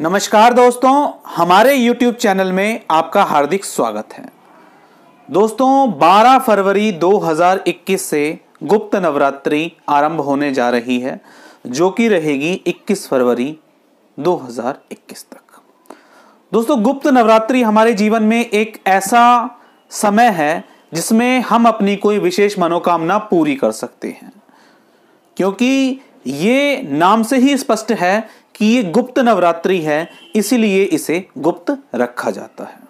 नमस्कार दोस्तों हमारे YouTube चैनल में आपका हार्दिक स्वागत है दोस्तों 12 फरवरी 2021 से गुप्त नवरात्रि आरंभ होने जा रही है जो कि रहेगी 21 फरवरी 2021 तक दोस्तों गुप्त नवरात्रि हमारे जीवन में एक ऐसा समय है जिसमें हम अपनी कोई विशेष मनोकामना पूरी कर सकते हैं क्योंकि ये नाम से ही स्पष्ट है कि ये गुप्त नवरात्रि है इसीलिए इसे गुप्त रखा जाता है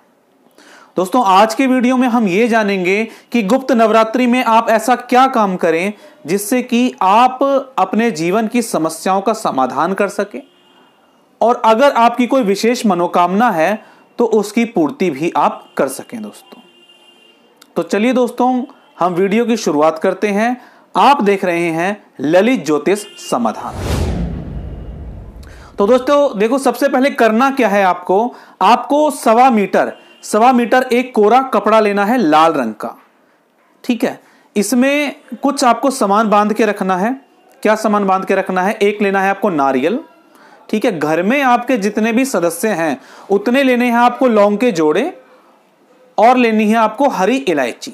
दोस्तों आज के वीडियो में हम ये जानेंगे कि गुप्त नवरात्रि में आप ऐसा क्या काम करें जिससे कि आप अपने जीवन की समस्याओं का समाधान कर सके और अगर आपकी कोई विशेष मनोकामना है तो उसकी पूर्ति भी आप कर सकें दोस्तों तो चलिए दोस्तों हम वीडियो की शुरुआत करते हैं आप देख रहे हैं ललित ज्योतिष समाधान तो दोस्तों देखो सबसे पहले करना क्या है आपको आपको सवा मीटर सवा मीटर एक कोरा कपड़ा लेना है लाल रंग का ठीक है इसमें कुछ आपको सामान बांध के रखना है क्या सामान बांध के रखना है एक लेना है आपको नारियल ठीक है घर में आपके जितने भी सदस्य हैं उतने लेने हैं आपको लौंग के जोड़े और लेनी है आपको हरी इलायची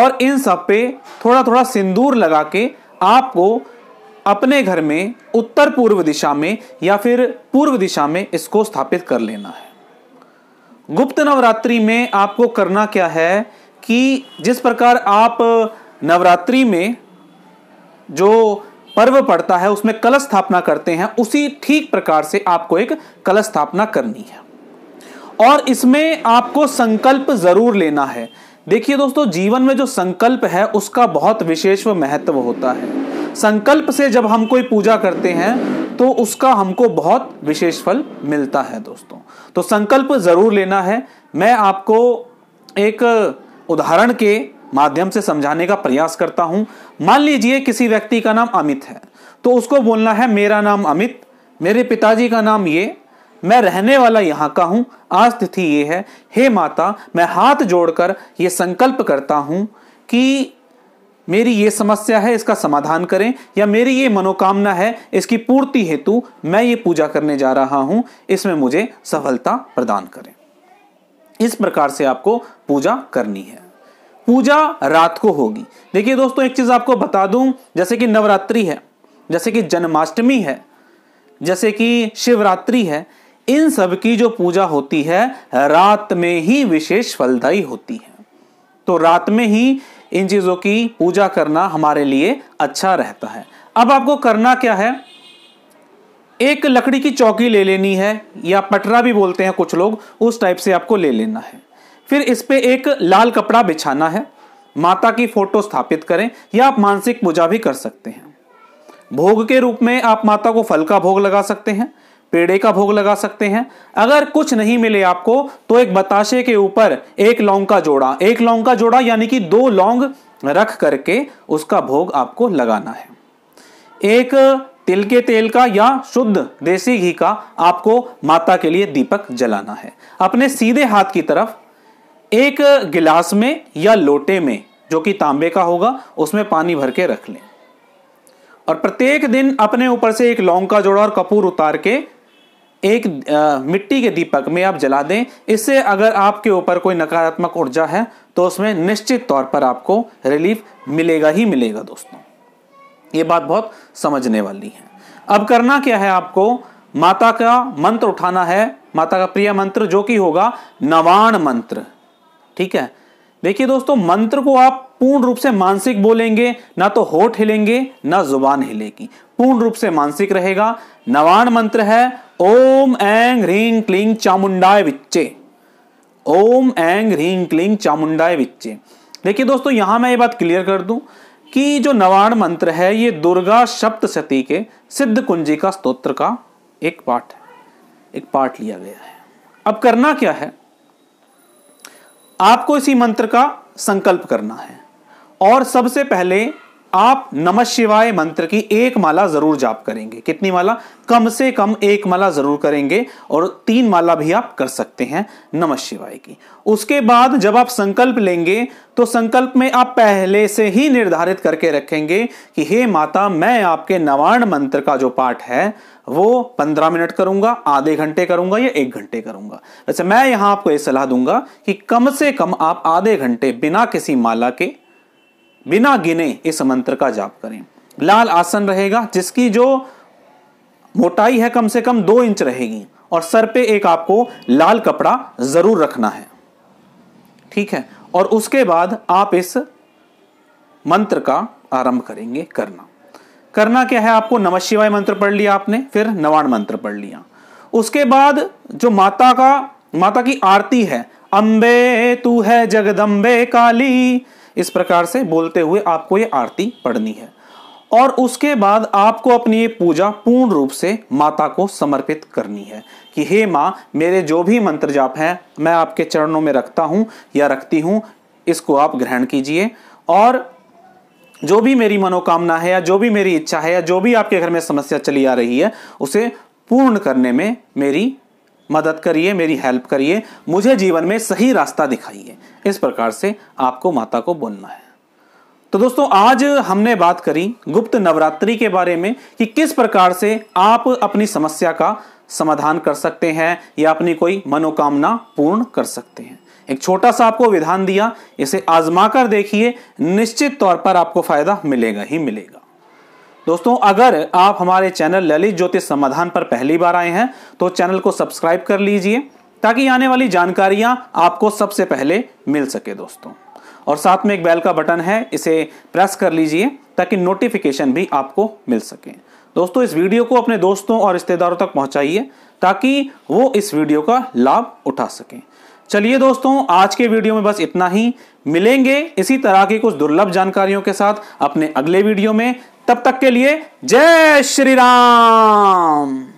और इन सब पे थोड़ा थोड़ा सिंदूर लगा के आपको अपने घर में उत्तर पूर्व दिशा में या फिर पूर्व दिशा में इसको स्थापित कर लेना है गुप्त नवरात्रि में आपको करना क्या है कि जिस प्रकार आप नवरात्रि में जो पर्व पड़ता है उसमें कलश स्थापना करते हैं उसी ठीक प्रकार से आपको एक कलश स्थापना करनी है और इसमें आपको संकल्प जरूर लेना है देखिए दोस्तों जीवन में जो संकल्प है उसका बहुत विशेष महत्व होता है संकल्प से जब हम कोई पूजा करते हैं तो उसका हमको बहुत विशेष फल मिलता है दोस्तों तो संकल्प जरूर लेना है मैं आपको एक उदाहरण के माध्यम से समझाने का प्रयास करता हूं मान लीजिए किसी व्यक्ति का नाम अमित है तो उसको बोलना है मेरा नाम अमित मेरे पिताजी का नाम ये मैं रहने वाला यहाँ का हूं आज तिथि ये है हे माता मैं हाथ जोड़कर ये संकल्प करता हूं कि मेरी ये समस्या है इसका समाधान करें या मेरी ये मनोकामना है इसकी पूर्ति हेतु मैं ये पूजा करने जा रहा हूं इसमें मुझे सफलता प्रदान करें इस प्रकार से आपको पूजा करनी है पूजा रात को होगी देखिए दोस्तों एक चीज आपको बता दूं जैसे कि नवरात्रि है जैसे कि जन्माष्टमी है जैसे कि शिवरात्रि है इन सब की जो पूजा होती है रात में ही विशेष फलदायी होती है तो रात में ही इन चीज़ों की पूजा करना हमारे लिए अच्छा रहता है अब आपको करना क्या है एक लकड़ी की चौकी ले लेनी है या पटरा भी बोलते हैं कुछ लोग उस टाइप से आपको ले लेना है फिर इस पर एक लाल कपड़ा बिछाना है माता की फोटो स्थापित करें या आप मानसिक पूजा भी कर सकते हैं भोग के रूप में आप माता को फल का भोग लगा सकते हैं पेड़े का भोग लगा सकते हैं अगर कुछ नहीं मिले आपको तो एक बताशे के ऊपर एक लौंग का जोड़ा एक लौंग का जोड़ा यानी कि दो लौंग रख करके उसका भोग आपको लगाना है एक तिल के तेल का या शुद्ध देसी घी का आपको माता के लिए दीपक जलाना है अपने सीधे हाथ की तरफ एक गिलास में या लोटे में जो कि तांबे का होगा उसमें पानी भर के रख लें और प्रत्येक दिन अपने ऊपर से एक लौंग का जोड़ा और कपूर उतार के एक आ, मिट्टी के दीपक में आप जला दें इससे अगर आपके ऊपर कोई नकारात्मक ऊर्जा है तो उसमें निश्चित तौर पर आपको रिलीफ मिलेगा ही मिलेगा दोस्तों ये बात बहुत समझने वाली है अब करना क्या है आपको माता का मंत्र उठाना है माता का प्रिय मंत्र जो कि होगा नवाण मंत्र ठीक है देखिए दोस्तों मंत्र को आप पूर्ण रूप से मानसिक बोलेंगे ना तो होठ हिलेंगे ना जुबान हिलेगी पूर्ण रूप से मानसिक रहेगा नवाण मंत्र है ओम ऐंग ह्रीं क्लीं चामुंडाय विच्चे ओम ऐंग ह्रीं क्लीं चामुंडाय विच्चे देखिए दोस्तों यहां मैं ये बात क्लियर कर दूं कि जो नवाण मंत्र है ये दुर्गा सप्त सती के सिद्ध कुंजी का स्तोत्र का एक पाठ है एक पाठ लिया गया है अब करना क्या है आपको इसी मंत्र का संकल्प करना है और सबसे पहले आप नमः शिवाय मंत्र की एक माला जरूर जाप करेंगे कितनी माला कम से कम एक माला जरूर करेंगे और तीन माला भी आप कर सकते हैं नमः शिवाय की उसके बाद जब आप संकल्प लेंगे तो संकल्प में आप पहले से ही निर्धारित करके रखेंगे कि हे माता मैं आपके नवाण मंत्र का जो पाठ है वो पंद्रह मिनट करूंगा आधे घंटे करूंगा या एक घंटे करूंगा वैसे अच्छा, मैं यहां आपको यह सलाह दूंगा कि कम से कम आप आधे घंटे बिना किसी माला के बिना गिने इस मंत्र का जाप करें लाल आसन रहेगा जिसकी जो मोटाई है कम से कम दो इंच रहेगी और सर पे एक आपको लाल कपड़ा जरूर रखना है ठीक है और उसके बाद आप इस मंत्र का आरंभ करेंगे करना करना क्या है आपको नमः शिवाय मंत्र पढ़ लिया आपने फिर नवाण मंत्र पढ़ लिया उसके बाद जो माता का माता की आरती है अंबे तू है जगदम्बे काली इस प्रकार से बोलते हुए आपको ये आरती पढ़नी है और उसके बाद आपको अपनी ये पूजा पूर्ण रूप से माता को समर्पित करनी है कि हे माँ मेरे जो भी मंत्र जाप हैं मैं आपके चरणों में रखता हूँ या रखती हूँ इसको आप ग्रहण कीजिए और जो भी मेरी मनोकामना है या जो भी मेरी इच्छा है या जो भी आपके घर में समस्या चली आ रही है उसे पूर्ण करने में मेरी मदद करिए मेरी हेल्प करिए मुझे जीवन में सही रास्ता दिखाइए इस प्रकार से आपको माता को बोलना है तो दोस्तों आज हमने बात करी गुप्त नवरात्रि के बारे में कि किस प्रकार से आप अपनी समस्या का समाधान कर सकते हैं या अपनी कोई मनोकामना पूर्ण कर सकते हैं एक छोटा सा आपको विधान दिया इसे आजमा कर देखिए निश्चित तौर पर आपको फायदा मिलेगा ही मिलेगा दोस्तों अगर आप हमारे चैनल ललित ज्योतिष समाधान पर पहली बार आए हैं तो चैनल को सब्सक्राइब कर लीजिए ताकि आने वाली जानकारियां आपको सबसे पहले मिल सके दोस्तों और साथ में एक बेल का बटन है इसे प्रेस कर लीजिए ताकि नोटिफिकेशन भी आपको मिल सके दोस्तों इस वीडियो को अपने दोस्तों और रिश्तेदारों तक पहुंचाइए ताकि वो इस वीडियो का लाभ उठा सकें चलिए दोस्तों आज के वीडियो में बस इतना ही मिलेंगे इसी तरह की कुछ दुर्लभ जानकारियों के साथ अपने अगले वीडियो में तब तक के लिए जय श्री राम